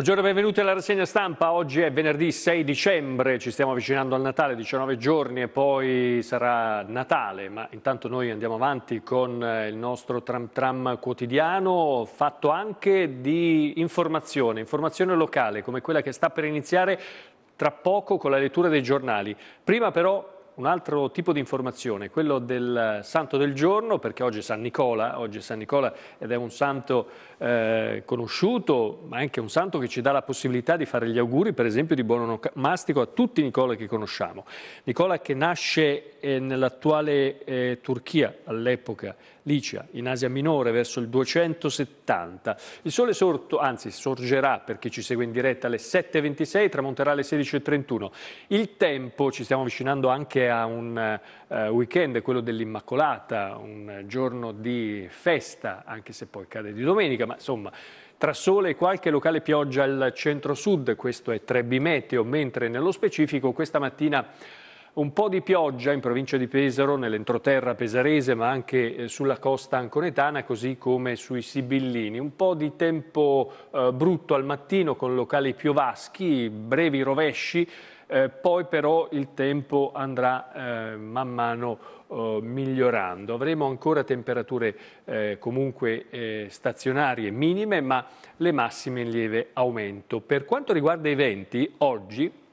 Buongiorno e benvenuti alla rassegna stampa. Oggi è venerdì 6 dicembre, ci stiamo avvicinando al Natale, 19 giorni e poi sarà Natale, ma intanto noi andiamo avanti con eh, il nostro tram tram quotidiano fatto anche di informazione, informazione locale come quella che sta per iniziare tra poco con la lettura dei giornali. Prima però un altro tipo di informazione, quello del santo del giorno, perché oggi è San Nicola, oggi è San Nicola ed è un santo eh, conosciuto, ma anche un santo che ci dà la possibilità di fare gli auguri, per esempio, di buon onomastico a tutti i Nicola che conosciamo. Nicola che nasce eh, nell'attuale eh, Turchia all'epoca Licia, in Asia Minore verso il 270. Il sole sorto, anzi, sorgerà per chi ci segue in diretta alle 7.26, tramonterà alle 16.31. Il tempo, ci stiamo avvicinando anche a un eh, weekend, quello dell'Immacolata, un giorno di festa, anche se poi cade di domenica, ma insomma tra sole e qualche locale pioggia al centro-sud, questo è Trebimeteo, mentre nello specifico questa mattina un po' di pioggia in provincia di Pesaro, nell'entroterra pesarese, ma anche eh, sulla costa anconetana, così come sui Sibillini. Un po' di tempo eh, brutto al mattino con locali piovaschi, brevi rovesci, eh, poi però il tempo andrà eh, man mano eh, migliorando. Avremo ancora temperature eh, comunque stazionarie minime, ma le massime in lieve aumento. Per quanto riguarda i venti, oggi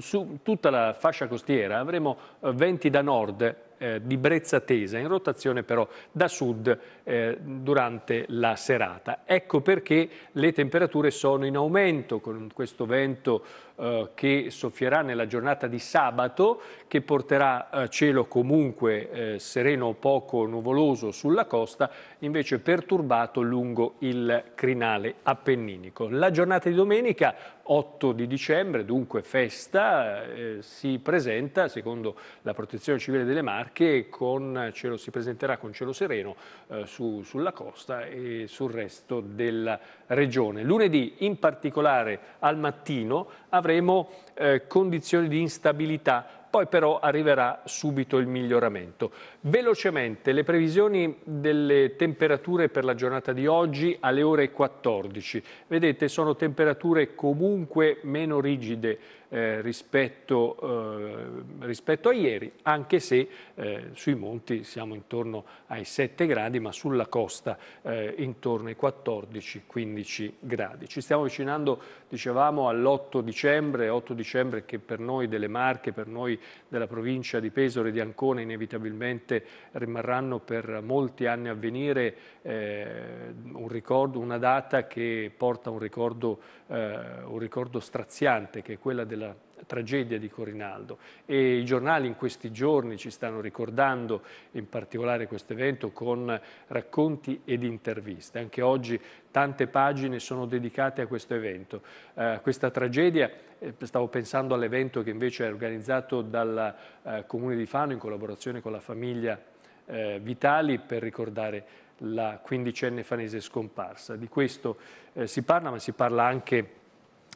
su tutta la fascia costiera avremo eh, venti da nord eh, di brezza tesa, in rotazione però da sud eh, durante la serata. Ecco perché le temperature sono in aumento con questo vento eh, che soffierà nella giornata di sabato, che porterà eh, cielo comunque eh, sereno o poco nuvoloso sulla costa, invece perturbato lungo il crinale appenninico. La giornata di domenica 8 di dicembre, dunque festa, eh, si presenta, secondo la Protezione Civile delle Marche, con cielo, si presenterà con cielo sereno eh, su, sulla costa e sul resto della regione. Lunedì, in particolare al mattino, avremo eh, condizioni di instabilità, poi però arriverà subito il miglioramento. Velocemente le previsioni delle temperature per la giornata di oggi alle ore 14. Vedete sono temperature comunque meno rigide eh, rispetto, eh, rispetto, a ieri, anche se eh, sui monti siamo intorno ai 7 gradi, ma sulla costa eh, intorno ai 14-15 gradi. Ci stiamo avvicinando, dicevamo, all'8 dicembre, 8 dicembre che per noi delle Marche, per noi della provincia di Pesaro e di Ancona inevitabilmente rimarranno per molti anni a venire eh, un ricordo, una data che porta un ricordo eh, un ricordo straziante che è quella della tragedia di Corinaldo e i giornali in questi giorni ci stanno ricordando in particolare questo evento con racconti ed interviste. Anche oggi tante pagine sono dedicate a questo evento. Eh, questa tragedia, eh, stavo pensando all'evento che invece è organizzato dal eh, Comune di Fano in collaborazione con la famiglia eh, Vitali per ricordare la quindicenne fanese scomparsa. Di questo eh, si parla, ma si parla anche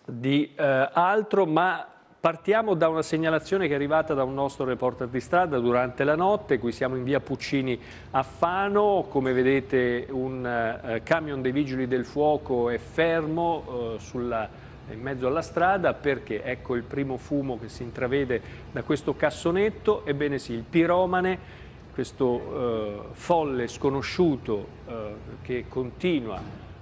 di eh, altro, ma partiamo da una segnalazione che è arrivata da un nostro reporter di strada durante la notte, qui siamo in via Puccini a Fano, come vedete un eh, camion dei vigili del fuoco è fermo eh, sulla in mezzo alla strada perché ecco il primo fumo che si intravede da questo cassonetto, ebbene sì, il piromane questo eh, folle sconosciuto eh, che continua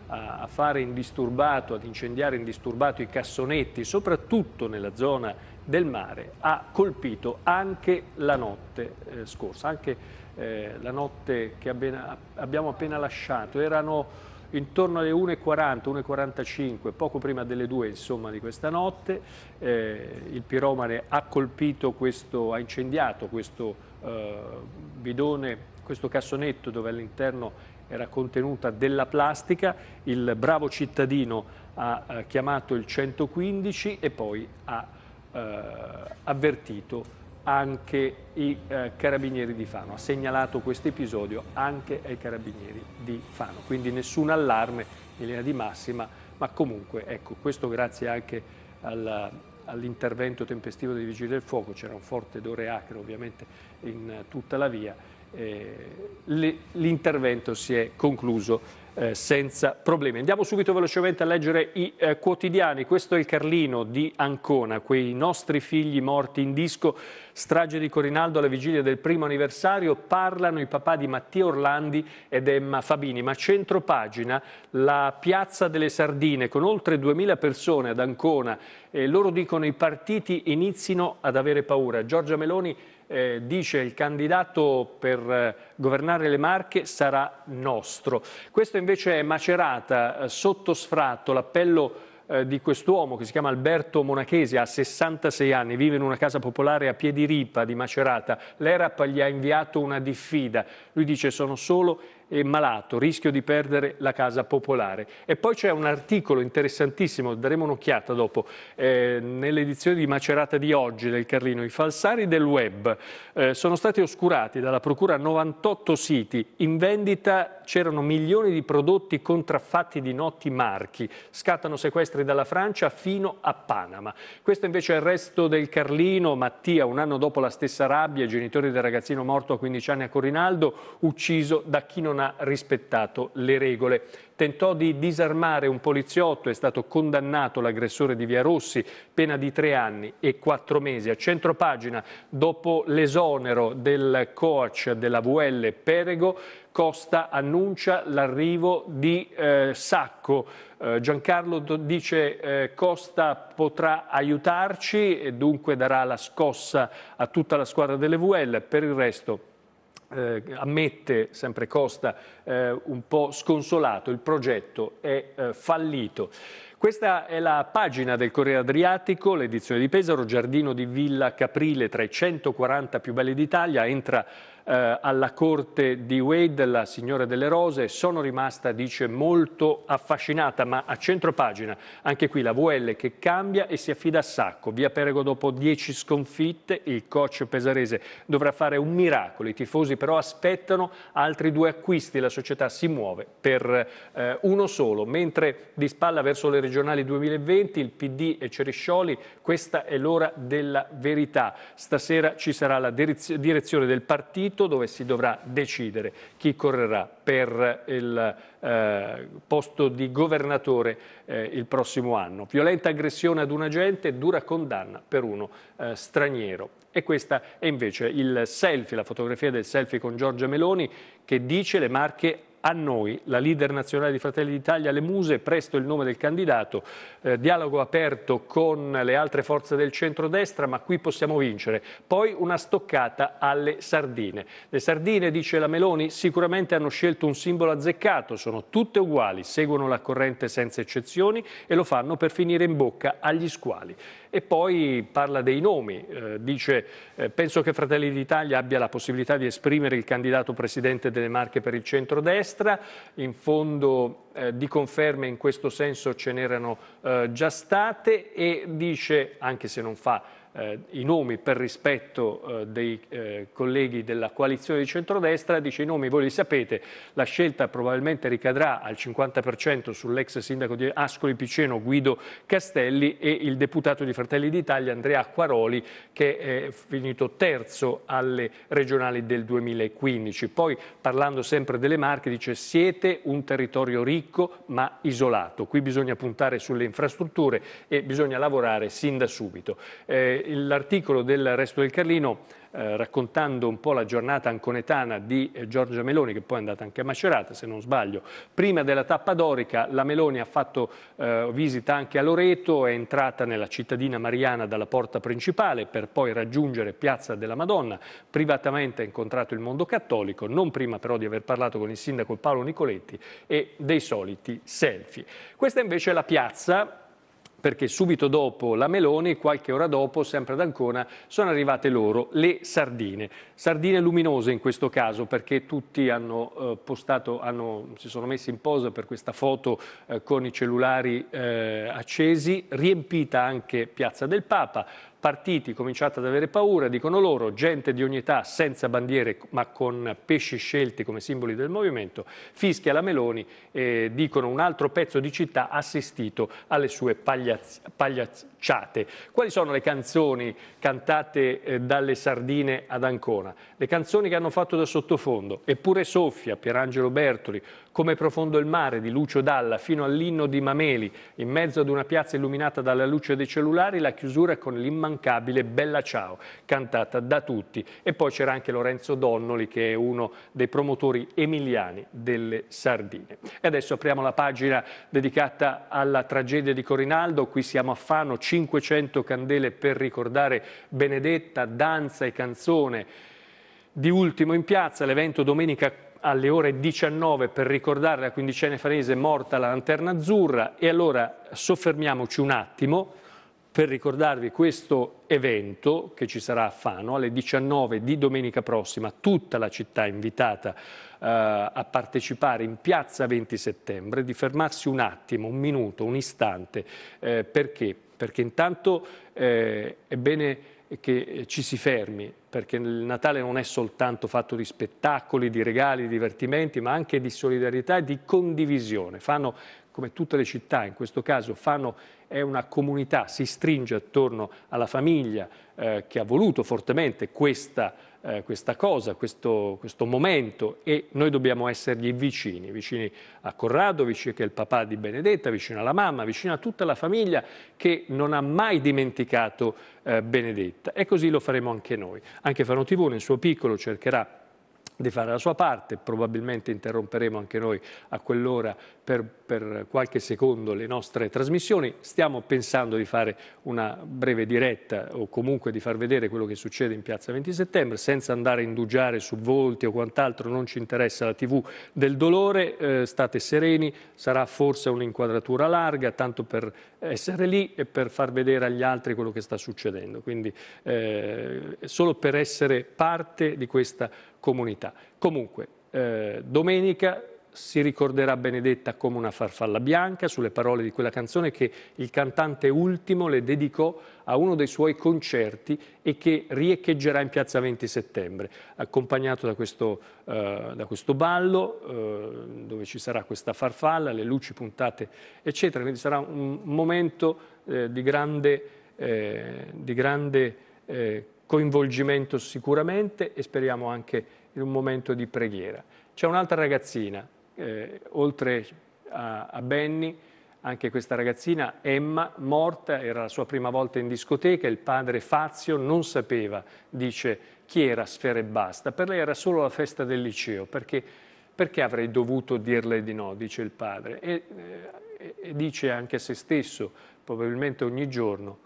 a, a, fare indisturbato, ad incendiare indisturbato i cassonetti, soprattutto nella zona del mare, ha colpito anche la notte eh, scorsa, anche eh, la notte che abbena, abbiamo appena lasciato. Erano intorno alle 1.40, 1.45, poco prima delle 2 insomma, di questa notte, eh, il piromane ha colpito questo, ha incendiato questo eh, bidone, questo cassonetto dove all'interno era contenuta della plastica, il bravo cittadino ha eh, chiamato il 115 e poi ha eh, avvertito anche i eh, carabinieri di Fano, ha segnalato questo episodio anche ai carabinieri di Fano, quindi nessun allarme in linea di massima, ma comunque ecco, questo grazie anche al, all'intervento tempestivo dei vigili del fuoco, c'era un forte odore acre ovviamente in eh, tutta la via eh, l'intervento si è concluso eh, senza problemi. Andiamo subito velocemente a leggere i eh, quotidiani. Questo è il Carlino di Ancona, quei nostri figli morti in disco. Strage di Corinaldo alla vigilia del primo anniversario. Parlano i papà di Mattia Orlandi ed Emma Fabini. Ma centro pagina la piazza delle Sardine con oltre 2000 persone ad Ancona. E loro dicono i partiti inizino ad avere paura. Giorgia Meloni eh, dice il candidato per eh, governare le Marche sarà nostro. Questo invece è Macerata, eh, sotto sfratto, l'appello eh, di quest'uomo che si chiama Alberto Monachesi, ha 66 anni, vive in una casa popolare a Piediripa di Macerata. L'ERAP gli ha inviato una diffida. Lui dice sono solo e malato, rischio di perdere la casa popolare. E poi c'è un articolo interessantissimo, daremo un'occhiata dopo, eh, nell'edizione di Macerata di oggi del Carlino, i falsari del web eh, sono stati oscurati dalla procura 98 siti, in vendita c'erano milioni di prodotti contraffatti di noti marchi, scattano sequestri dalla Francia fino a Panama. Questo invece è il resto del Carlino, Mattia un anno dopo la stessa rabbia, genitori del ragazzino morto a 15 anni a Corinaldo, ucciso da chi non non ha rispettato le regole. Tentò di disarmare un poliziotto, è stato condannato l'aggressore di Via Rossi, pena di tre anni e quattro mesi. A centropagina, dopo l'esonero del coach della VL Perego, Costa annuncia l'arrivo di eh, Sacco. Eh, Giancarlo dice eh, Costa potrà aiutarci e dunque darà la scossa a tutta la squadra delle VL. Per il resto eh, ammette sempre Costa eh, un po' sconsolato, il progetto è eh, fallito. Questa è la pagina del Corriere Adriatico, l'edizione di Pesaro, giardino di Villa Caprile tra i 140 più belli d'Italia, entra eh, alla corte di Wade, la signora delle rose, sono rimasta, dice, molto affascinata, ma a centro pagina, anche qui la VL che cambia e si affida a Sacco, via Perego dopo dieci sconfitte, il coach pesarese dovrà fare un miracolo, i tifosi però aspettano altri due acquisti, la società si muove per eh, uno solo, mentre di spalla verso le regionali 2020 il PD e Ceriscioli, questa è l'ora della verità, stasera ci sarà la direzione del partito, conflitto dove si dovrà decidere chi correrà per il eh, posto di governatore eh, il prossimo anno. Violenta aggressione ad un agente, dura condanna per uno eh, straniero. E questa è invece il selfie, la fotografia del selfie con Giorgia Meloni che dice le Marche a noi, la leader nazionale di Fratelli d'Italia, le Muse, presto il nome del candidato, eh, dialogo aperto con le altre forze del centrodestra, ma qui possiamo vincere. Poi una stoccata alle sardine. Le sardine, dice la Meloni, sicuramente hanno scelto un simbolo azzeccato, sono tutte uguali, seguono la corrente senza eccezioni e lo fanno per finire in bocca agli squali e poi parla dei nomi, eh, dice eh, penso che Fratelli d'Italia abbia la possibilità di esprimere il candidato presidente delle Marche per il centrodestra, in fondo eh, di conferme in questo senso ce n'erano eh, già state e dice, anche se non fa eh, i nomi per rispetto eh, dei eh, colleghi della coalizione di centrodestra, dice i nomi voi li sapete, la scelta probabilmente ricadrà al 50% sull'ex sindaco di Ascoli Piceno Guido Castelli e il deputato di Fratelli d'Italia Andrea Acquaroli che è finito terzo alle regionali del 2015. Poi parlando sempre delle Marche dice siete un territorio ricco ma isolato, qui bisogna puntare sulle infrastrutture e bisogna lavorare sin da subito eh, l'articolo del Resto del Carlino, eh, raccontando un po' la giornata anconetana di eh, Giorgia Meloni, che poi è andata anche a Macerata, se non sbaglio. Prima della tappa dorica, la Meloni ha fatto eh, visita anche a Loreto, è entrata nella cittadina mariana dalla porta principale per poi raggiungere Piazza della Madonna. Privatamente ha incontrato il mondo cattolico, non prima però di aver parlato con il sindaco Paolo Nicoletti e dei soliti selfie. Questa invece è la piazza perché subito dopo la Meloni, qualche ora dopo, sempre ad Ancona, sono arrivate loro, le sardine. Sardine luminose in questo caso, perché tutti hanno eh, postato, hanno, si sono messi in posa per questa foto eh, con i cellulari eh, accesi, riempita anche Piazza del Papa, partiti cominciate ad avere paura, dicono loro, gente di ogni età senza bandiere ma con pesci scelti come simboli del movimento, fischia la Meloni, eh, dicono un altro pezzo di città assistito alle sue pagliaz- pagliaz- cacciate. Quali sono le canzoni cantate eh, dalle sardine ad Ancona? Le canzoni che hanno fatto da sottofondo, Eppure soffia, Pierangelo Bertoli, Come profondo il mare di Lucio Dalla, fino all'inno di Mameli, in mezzo ad una piazza illuminata dalla luce dei cellulari, la chiusura con l'immancabile Bella Ciao, cantata da tutti. E poi c'era anche Lorenzo Donnoli, che è uno dei promotori emiliani delle sardine. E adesso apriamo la pagina dedicata alla tragedia di Corinaldo, qui siamo a Fano, 5 500 candele per ricordare Benedetta, danza e canzone. Di ultimo in piazza l'evento domenica alle ore 19 per ricordare la quindicenne farese morta la lanterna azzurra e allora soffermiamoci un attimo per ricordarvi questo evento che ci sarà a Fano alle 19 di domenica prossima, tutta la città è invitata eh, a partecipare in piazza 20 settembre, di fermarsi un attimo, un minuto, un istante. Eh, perché? Perché intanto eh, è bene che ci si fermi, perché il Natale non è soltanto fatto di spettacoli, di regali, di divertimenti, ma anche di solidarietà e di condivisione. Fanno come tutte le città in questo caso fanno, è una comunità, si stringe attorno alla famiglia eh, che ha voluto fortemente questa, eh, questa cosa, questo, questo, momento e noi dobbiamo essergli vicini, vicini a Corrado, vicino che è il papà di Benedetta, vicino alla mamma, vicino a tutta la famiglia che non ha mai dimenticato eh, Benedetta e così lo faremo anche noi. Anche Fano TV nel suo piccolo cercherà di fare la sua parte, probabilmente interromperemo anche noi a quell'ora per, per, qualche secondo le nostre trasmissioni, stiamo pensando di fare una breve diretta o comunque di far vedere quello che succede in piazza 20 settembre senza andare a indugiare su volti o quant'altro, non ci interessa la tv del dolore, eh, state sereni, sarà forse un'inquadratura larga tanto per essere lì e per far vedere agli altri quello che sta succedendo, quindi eh, solo per essere parte di questa comunità. Comunque, eh, domenica si ricorderà Benedetta come una farfalla bianca sulle parole di quella canzone che il cantante ultimo le dedicò a uno dei suoi concerti e che riecheggerà in piazza 20 settembre, accompagnato da questo, eh, da questo ballo eh, dove ci sarà questa farfalla, le luci puntate, eccetera. Quindi sarà un momento eh, di grande, eh, di grande eh, coinvolgimento sicuramente e speriamo anche in un momento di preghiera. C'è un'altra ragazzina, eh, oltre a, a Benny, anche questa ragazzina, Emma, morta, era la sua prima volta in discoteca, il padre Fazio non sapeva, dice, chi era Sfera e Basta, per lei era solo la festa del liceo, perché, perché avrei dovuto dirle di no, dice il padre, e, e, eh, e dice anche a se stesso, probabilmente ogni giorno,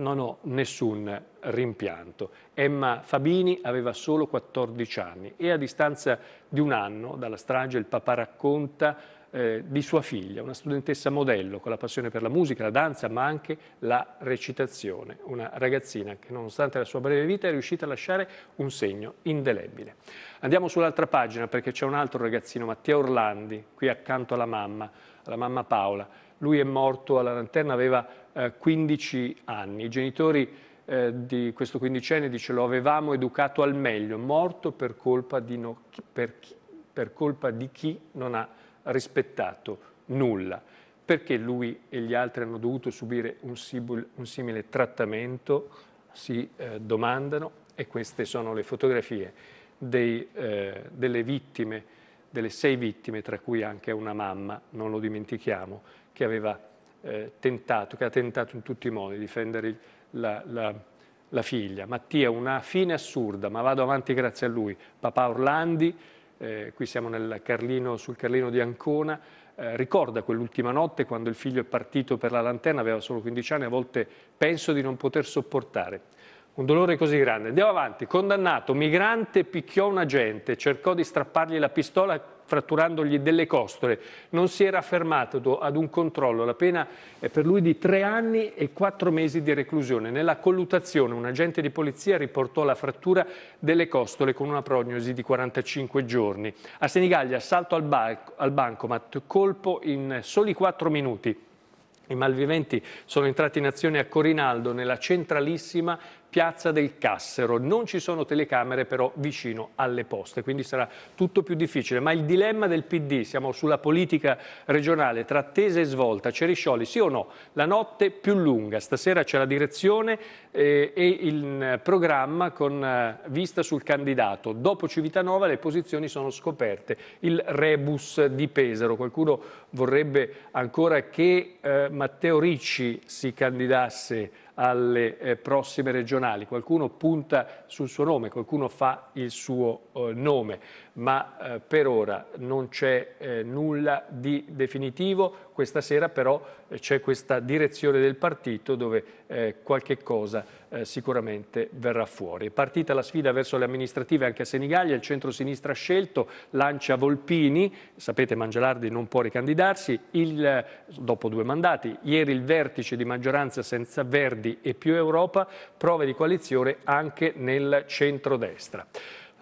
non ho nessun rimpianto. Emma Fabini aveva solo 14 anni e a distanza di un anno dalla strage il papà racconta eh, di sua figlia, una studentessa modello con la passione per la musica, la danza, ma anche la recitazione. Una ragazzina che nonostante la sua breve vita è riuscita a lasciare un segno indelebile. Andiamo sull'altra pagina perché c'è un altro ragazzino, Mattia Orlandi, qui accanto alla mamma, alla mamma Paola. Lui è morto alla lanterna, aveva eh, 15 anni. I genitori eh, di questo quindicenne dice lo avevamo educato al meglio, morto per colpa di, no, per chi, per colpa di chi non ha rispettato nulla. Perché lui e gli altri hanno dovuto subire un, sibul, un simile trattamento? Si eh, domandano e queste sono le fotografie dei, eh, delle vittime, delle sei vittime, tra cui anche una mamma, non lo dimentichiamo, che aveva eh, tentato, che ha tentato in tutti i modi di difendere la, la, la, figlia. Mattia, una fine assurda, ma vado avanti grazie a lui. Papà Orlandi, eh, qui siamo Carlino, sul Carlino di Ancona, eh, ricorda quell'ultima notte quando il figlio è partito per la lanterna, aveva solo 15 anni, a volte penso di non poter sopportare un dolore così grande. Andiamo avanti. Condannato, migrante picchiò un agente, cercò di strappargli la pistola fratturandogli delle costole. Non si era fermato ad un controllo. La pena è per lui di tre anni e quattro mesi di reclusione. Nella colluttazione un agente di polizia riportò la frattura delle costole con una prognosi di 45 giorni. A Senigallia assalto al, banco, al bancomat, colpo in soli quattro minuti. I malviventi sono entrati in azione a Corinaldo, nella centralissima Piazza del Cassero. Non ci sono telecamere però vicino alle poste, quindi sarà tutto più difficile. Ma il dilemma del PD, siamo sulla politica regionale, tra attesa e svolta, Ceriscioli sì o no? La notte più lunga, stasera c'è la direzione eh, e il mm, programma con eh, vista sul candidato. Dopo Civitanova le posizioni sono scoperte, il rebus di Pesaro. Qualcuno vorrebbe ancora che eh, Matteo Ricci si candidasse alle eh, prossime regionali. Qualcuno punta sul suo nome, qualcuno fa il suo eh, nome ma eh, per ora non c'è eh, nulla di definitivo. Questa sera però eh, c'è questa direzione del partito dove eh, qualche cosa eh, sicuramente verrà fuori. partita la sfida verso le amministrative anche a Senigallia, il centro-sinistra scelto lancia Volpini, sapete Mangialardi non può ricandidarsi, il, eh, dopo due mandati, ieri il vertice di maggioranza senza Verdi e più Europa, prove di coalizione anche nel centro-destra.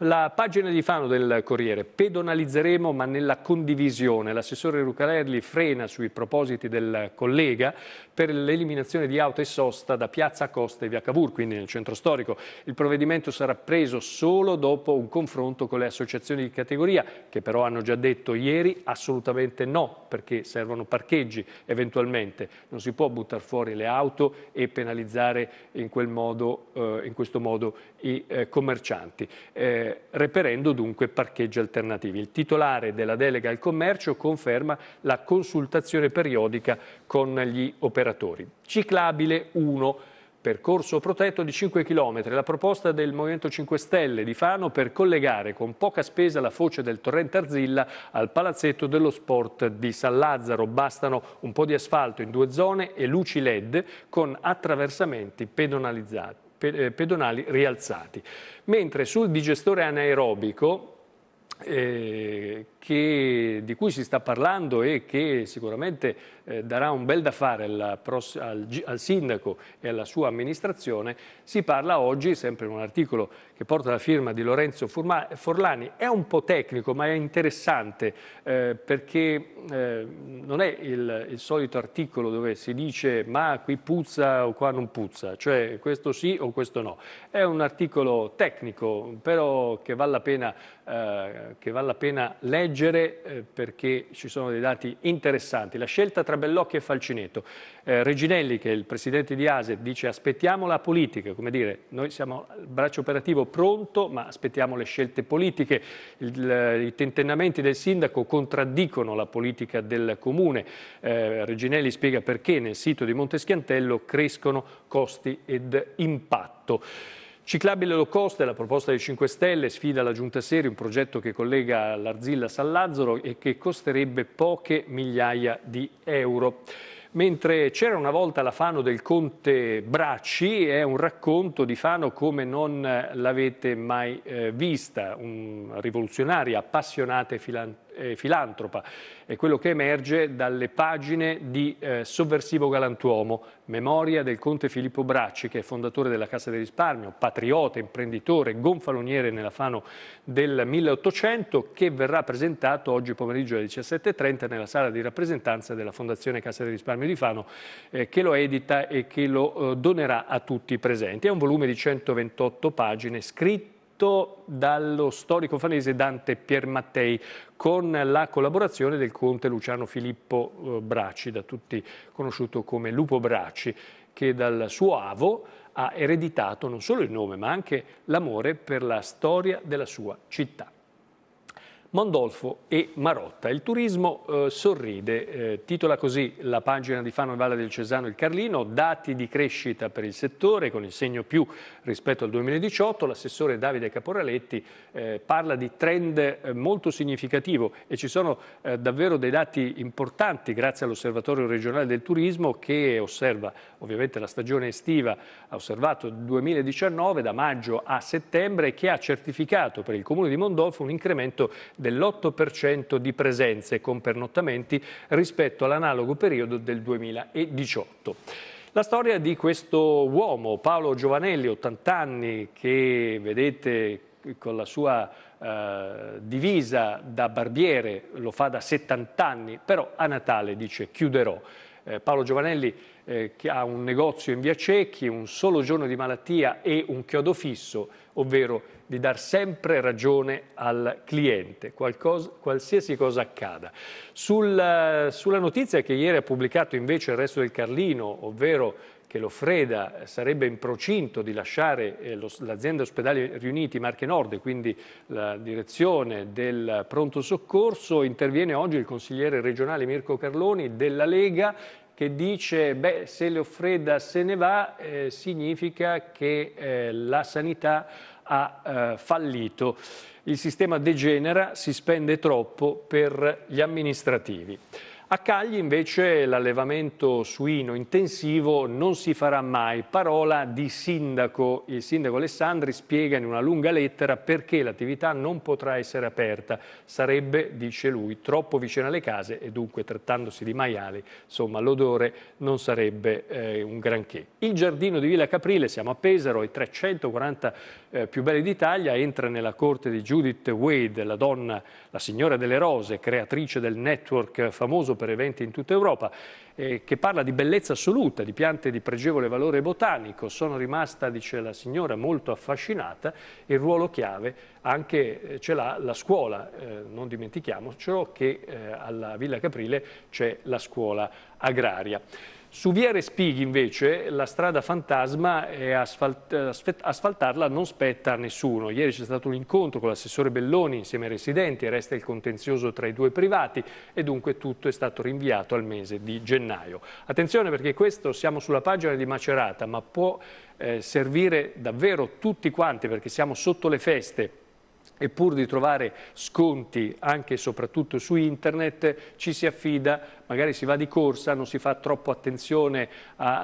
La pagina di Fano del Corriere, pedonalizzeremo ma nella condivisione, l'assessore Rucarelli frena sui propositi del collega per l'eliminazione di auto e sosta da Piazza Costa e Via Cavour, quindi nel centro storico. Il provvedimento sarà preso solo dopo un confronto con le associazioni di categoria, che però hanno già detto ieri assolutamente no, perché servono parcheggi eventualmente. Non si può buttare fuori le auto e penalizzare in, modo, eh, in questo modo i eh, commercianti. Eh, eh, reperendo dunque parcheggi alternativi. Il titolare della delega al commercio conferma la consultazione periodica con gli operatori. Ciclabile 1 percorso protetto di 5 km, la proposta del Movimento 5 Stelle di Fano per collegare con poca spesa la foce del torrente Arzilla al palazzetto dello sport di San Lazzaro. Bastano un po' di asfalto in due zone e luci LED con attraversamenti pedonalizzati. Eh, pedonali rialzati. Mentre sul digestore anaerobico, eh, che, di cui si sta parlando e che sicuramente eh, darà un bel da fare al, al, al, sindaco e alla sua amministrazione, si parla oggi, sempre in un articolo che porta la firma di Lorenzo Forma, Forlani, è un po' tecnico ma è interessante eh, perché eh, non è il, il, solito articolo dove si dice ma qui puzza o qua non puzza, cioè questo sì o questo no. È un articolo tecnico però che vale la pena, eh, vale la pena leggere leggere eh, perché ci sono dei dati interessanti. La scelta tra Bellocchi e Falcinetto. Eh, Reginelli, che è il presidente di ASE, dice aspettiamo la politica, come dire, noi siamo il braccio operativo pronto, ma aspettiamo le scelte politiche. Il, eh, I tentennamenti del sindaco contraddicono la politica del comune. Eh, Reginelli spiega perché nel sito di Monteschiantello crescono costi ed impatto. Ciclabile low cost è la proposta dei 5 Stelle, sfida la Giunta Serie, un progetto che collega l'Arzilla a San Lazzaro e che costerebbe poche migliaia di euro. Mentre c'era una volta la Fano del Conte Bracci, è un racconto di Fano come non l'avete mai eh, vista, un rivoluzionaria, appassionata e filantropica eh, filantropa. È quello che emerge dalle pagine di eh, Sovversivo Galantuomo, memoria del conte Filippo Bracci, che è fondatore della Cassa del Risparmio, patriota, imprenditore, gonfaloniere nella Fano del 1800, che verrà presentato oggi pomeriggio alle 17.30 nella sala di rappresentanza della Fondazione Cassa del Risparmio di Fano, eh, che lo edita e che lo eh, donerà a tutti i presenti. È un volume di 128 pagine scritte scritto dallo storico fanese Dante Piermattei con la collaborazione del conte Luciano Filippo eh, Braci, da tutti conosciuto come Lupo Braci, che dal suo avo ha ereditato non solo il nome ma anche l'amore per la storia della sua città. Mondolfo e Marotta. Il turismo eh, sorride, eh, titola così la pagina di Fano e Valle del Cesano il Carlino, dati di crescita per il settore con il segno più rispetto al 2018, l'assessore Davide Caporaletti eh, parla di trend eh, molto significativo e ci sono eh, davvero dei dati importanti grazie all'osservatorio regionale del turismo che osserva ovviamente la stagione estiva, ha osservato 2019 da maggio a settembre che ha certificato per il comune di Mondolfo un incremento dell'8% di presenze con pernottamenti rispetto all'analogo periodo del 2018. La storia di questo uomo, Paolo Giovanelli, 80 anni, che vedete con la sua eh, divisa da barbiere, lo fa da 70 anni, però a Natale dice chiuderò. Eh, Paolo Giovanelli eh, che ha un negozio in via Cecchi, un solo giorno di malattia e un chiodo fisso, ovvero di dar sempre ragione al cliente, qualcosa, qualsiasi cosa accada. Sul, eh, sulla notizia che ieri ha pubblicato invece il resto del Carlino, ovvero che Loffreda sarebbe in procinto di lasciare eh, l'azienda ospedale Riuniti Marche Nord e quindi la direzione del pronto soccorso, interviene oggi il consigliere regionale Mirko Carloni della Lega che dice beh se Loffreda se ne va eh, significa che eh, la sanità ha eh, fallito. Il sistema degenera, si spende troppo per gli amministrativi. A Cagli invece l'allevamento suino intensivo non si farà mai. Parola di sindaco. Il sindaco Alessandri spiega in una lunga lettera perché l'attività non potrà essere aperta. Sarebbe, dice lui, troppo vicino alle case e dunque trattandosi di maiali, insomma l'odore non sarebbe eh, un granché. Il giardino di Villa Caprile, siamo a Pesaro, i 340 eh, più belli d'Italia, entra nella corte di Judith Wade, la donna, la signora delle rose, creatrice del network famoso per eventi in tutta Europa, eh, che parla di bellezza assoluta, di piante di pregevole valore botanico. Sono rimasta, dice la signora, molto affascinata. Il ruolo chiave anche eh, ce l'ha la scuola. Eh, non dimentichiamocelo che eh, alla Villa Caprile c'è la scuola agraria. Su via Respighi invece la strada fantasma e asfalt asfaltarla non spetta a nessuno. Ieri c'è stato un incontro con l'assessore Belloni insieme ai residenti, resta il contenzioso tra i due privati e dunque tutto è stato rinviato al mese di gennaio. Attenzione perché questo siamo sulla pagina di Macerata ma può eh, servire davvero tutti quanti perché siamo sotto le feste e pur di trovare sconti anche e soprattutto su internet ci si affida, magari si va di corsa, non si fa troppo attenzione a,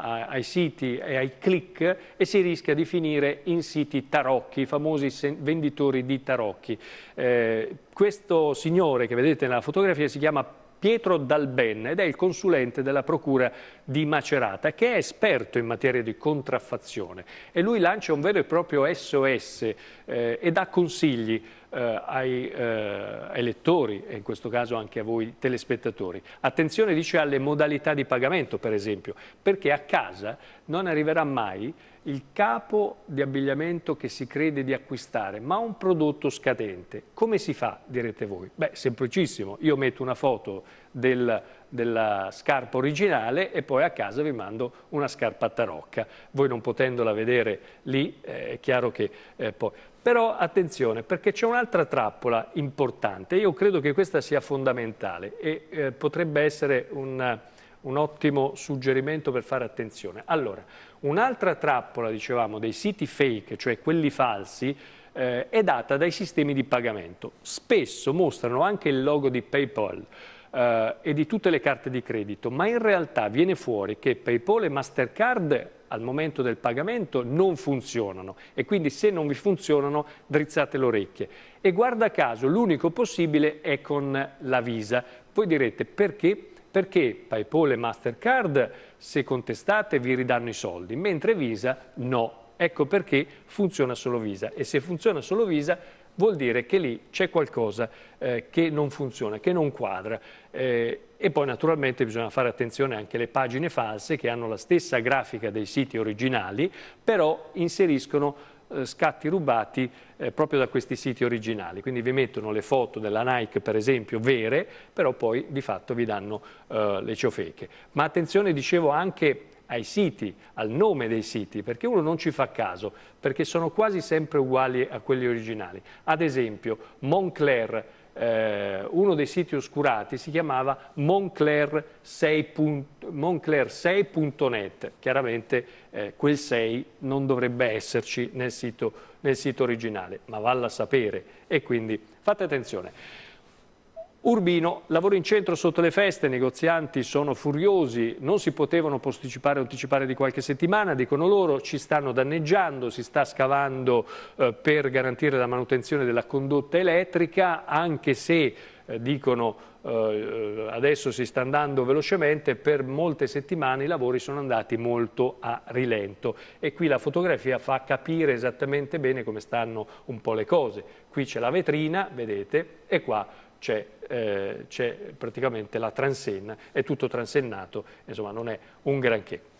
a, ai siti e ai click e si rischia di finire in siti tarocchi, i famosi venditori di tarocchi. Eh, questo signore che vedete nella fotografia si chiama Pietro Dalben ed è il consulente della Procura di Macerata che è esperto in materia di contraffazione e lui lancia un vero e proprio SOS eh, e dà consigli eh, ai, eh, ai, lettori e in questo caso anche a voi telespettatori. Attenzione dice alle modalità di pagamento per esempio perché a casa non arriverà mai il capo di abbigliamento che si crede di acquistare, ma un prodotto scadente. Come si fa, direte voi? Beh, semplicissimo. Io metto una foto del, della scarpa originale e poi a casa vi mando una scarpa a tarocca. Voi non potendola vedere lì, eh, è chiaro che eh, poi... Però attenzione, perché c'è un'altra trappola importante. Io credo che questa sia fondamentale e eh, potrebbe essere un, un ottimo suggerimento per fare attenzione. Allora, Un'altra trappola, dicevamo, dei siti fake, cioè quelli falsi, eh, è data dai sistemi di pagamento. Spesso mostrano anche il logo di PayPal eh, e di tutte le carte di credito, ma in realtà viene fuori che PayPal e Mastercard al momento del pagamento non funzionano e quindi se non vi funzionano drizzate le orecchie. E guarda caso l'unico possibile è con la Visa. Voi direte perché? Perché PayPal e Mastercard se contestate vi ridanno i soldi, mentre Visa no. Ecco perché funziona solo Visa e se funziona solo Visa vuol dire che lì c'è qualcosa eh, che non funziona, che non quadra. Eh, e poi naturalmente bisogna fare attenzione anche alle pagine false che hanno la stessa grafica dei siti originali, però inseriscono eh, scatti rubati eh, proprio da questi siti originali. Quindi vi mettono le foto della Nike, per esempio, vere, però poi di fatto vi danno eh, le ciofeche. Ma attenzione, dicevo, anche ai siti, al nome dei siti, perché uno non ci fa caso, perché sono quasi sempre uguali a quelli originali. Ad esempio, Moncler eh, uno dei siti oscurati si chiamava Moncler6.net, chiaramente eh, quel 6 non dovrebbe esserci nel sito, nel sito originale, ma valla a sapere e quindi fate attenzione. Urbino, lavoro in centro sotto le feste, i negozianti sono furiosi, non si potevano posticipare o anticipare di qualche settimana, dicono loro, ci stanno danneggiando, si sta scavando eh, per garantire la manutenzione della condotta elettrica, anche se eh, dicono eh, eh, adesso si sta andando velocemente, per molte settimane i lavori sono andati molto a rilento e qui la fotografia fa capire esattamente bene come stanno un po' le cose. Qui c'è la vetrina, vedete, e qua c'è eh, praticamente la transenna, è tutto transennato, insomma non è un granché.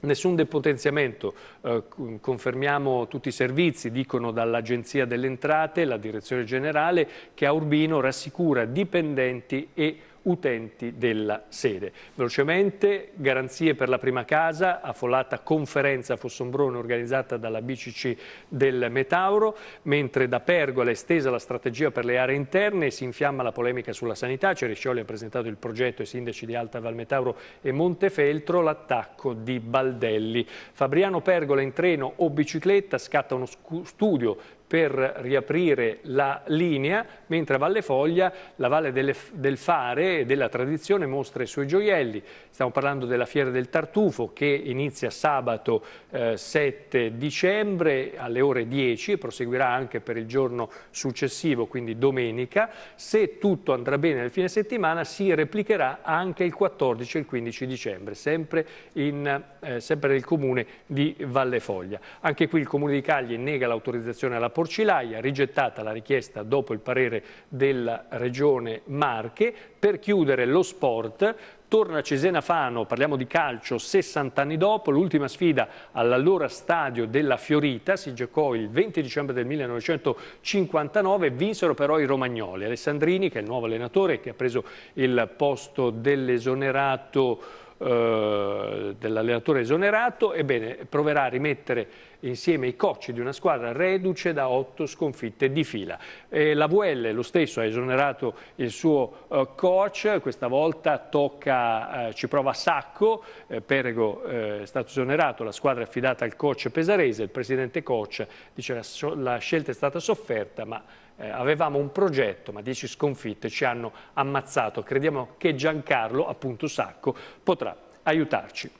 Nessun depotenziamento, eh, confermiamo tutti i servizi, dicono dall'Agenzia delle Entrate, la Direzione Generale, che a Urbino rassicura dipendenti e utenti della sede. Velocemente, garanzie per la prima casa, affollata conferenza Fossombrone organizzata dalla BCC del Metauro, mentre da Pergola è estesa la strategia per le aree interne, e si infiamma la polemica sulla sanità, Cerescioli ha presentato il progetto ai sindaci di Alta Valmetauro e Montefeltro, l'attacco di Baldelli. Fabriano Pergola in treno o bicicletta scatta uno studio per riaprire la linea, mentre a Valle Foglia la Valle delle, del Fare e della Tradizione mostra i suoi gioielli. Stiamo parlando della Fiera del Tartufo che inizia sabato eh, 7 dicembre alle ore 10 e proseguirà anche per il giorno successivo, quindi domenica. Se tutto andrà bene nel fine settimana si replicherà anche il 14 e il 15 dicembre, sempre, in, eh, sempre nel comune di Valle Foglia. Anche qui il comune di Cagli nega l'autorizzazione alla Porcilaia, rigettata la richiesta dopo il parere della Regione Marche. Per chiudere lo sport, Torna Cesena Fano, parliamo di calcio, 60 anni dopo, l'ultima sfida all'allora stadio della Fiorita, si giocò il 20 dicembre del 1959, vinsero però i romagnoli. Alessandrini, che è il nuovo allenatore, che ha preso il posto dell'esonerato eh, dell'allenatore esonerato, ebbene proverà a rimettere insieme i cocci di una squadra reduce da otto sconfitte di fila. E la VL lo stesso ha esonerato il suo eh, coach, questa volta tocca, eh, ci prova a Sacco, eh, Perego eh, è stato esonerato, la squadra è affidata al coach pesarese, il presidente coach dice che la, la scelta è stata sofferta ma eh, avevamo un progetto, ma 10 sconfitte ci hanno ammazzato. Crediamo che Giancarlo, appunto Sacco, potrà aiutarci.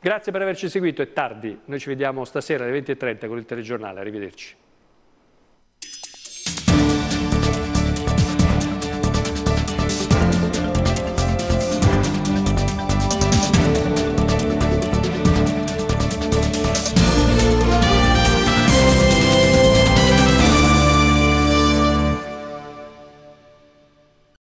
Grazie per averci seguito, è tardi, noi ci vediamo stasera alle 20.30 con il telegiornale, arrivederci.